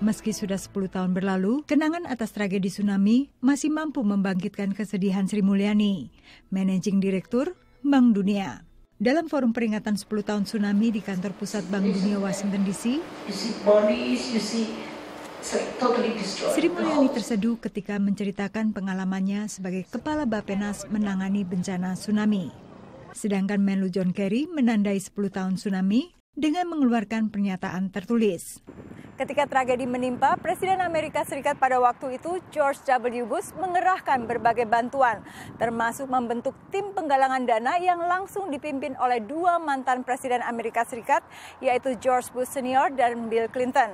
Meski sudah 10 tahun berlalu, kenangan atas tragedi tsunami masih mampu membangkitkan kesedihan Sri Mulyani, Managing Direktur Bank Dunia. Dalam forum peringatan 10 tahun tsunami di kantor pusat Bank Dunia Washington DC, Sri Mulyani terseduh ketika menceritakan pengalamannya sebagai kepala Bapenas menangani bencana tsunami. Sedangkan Menlu John Kerry menandai 10 tahun tsunami dengan mengeluarkan pernyataan tertulis. Ketika tragedi menimpa, Presiden Amerika Serikat pada waktu itu George W. Bush mengerahkan berbagai bantuan, termasuk membentuk tim penggalangan dana yang langsung dipimpin oleh dua mantan Presiden Amerika Serikat, yaitu George Bush Senior dan Bill Clinton.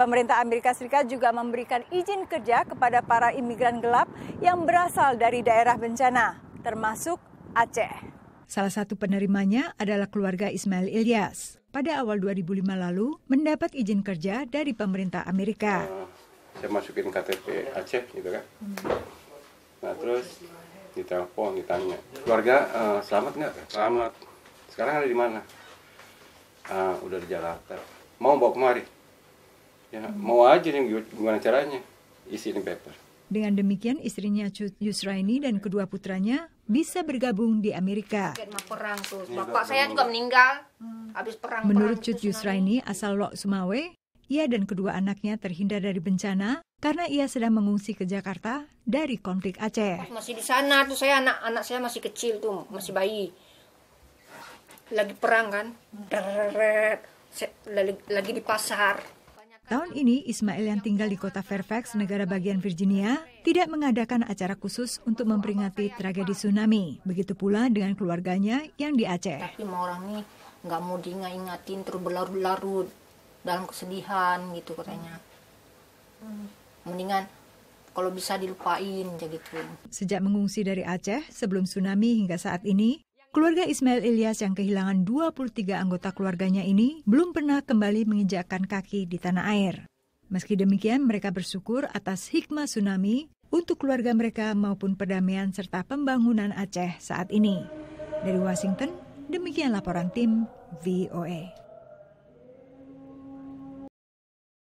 Pemerintah Amerika Serikat juga memberikan izin kerja kepada para imigran gelap yang berasal dari daerah bencana, termasuk Aceh. Salah satu penerimanya adalah keluarga Ismail Ilyas pada awal 2005 lalu mendapat izin kerja dari pemerintah Amerika. Saya masukin KTP Aceh gitu kan. Hmm. Nah terus ditelepon ditanya keluarga uh, selamat nggak? Selamat. Sekarang ada di mana? Uh, udah di Jakarta. Mau bawa kemari? Ya hmm. mau aja nih gimana caranya? Isi ini paper. Dengan demikian istrinya Yusraini dan kedua putranya bisa bergabung di Amerika. Bapak saya juga meninggal. Hmm Habis perang, Menurut gitu, Cut Yusraini, asal Lok Sumawe, ia dan kedua anaknya terhindar dari bencana karena ia sedang mengungsi ke Jakarta dari konflik Aceh. Masih di sana tuh saya anak anak saya masih kecil tuh, masih bayi. Lagi perang kan. Deret, lagi, di pasar. Tahun ini, Ismail yang tinggal di kota Fairfax, negara bagian Virginia, tidak mengadakan acara khusus untuk memperingati tragedi tsunami. Begitu pula dengan keluarganya yang di Aceh. Tapi orang ini nggak mau diingat-ingatin terus berlarut-larut dalam kesedihan gitu katanya hmm. mendingan kalau bisa dilupain aja gitu. Sejak mengungsi dari Aceh sebelum tsunami hingga saat ini, keluarga Ismail Ilyas yang kehilangan 23 anggota keluarganya ini belum pernah kembali menginjakkan kaki di tanah air. Meski demikian, mereka bersyukur atas hikmah tsunami untuk keluarga mereka maupun perdamaian serta pembangunan Aceh saat ini. Dari Washington, Demikian laporan tim VOA. E.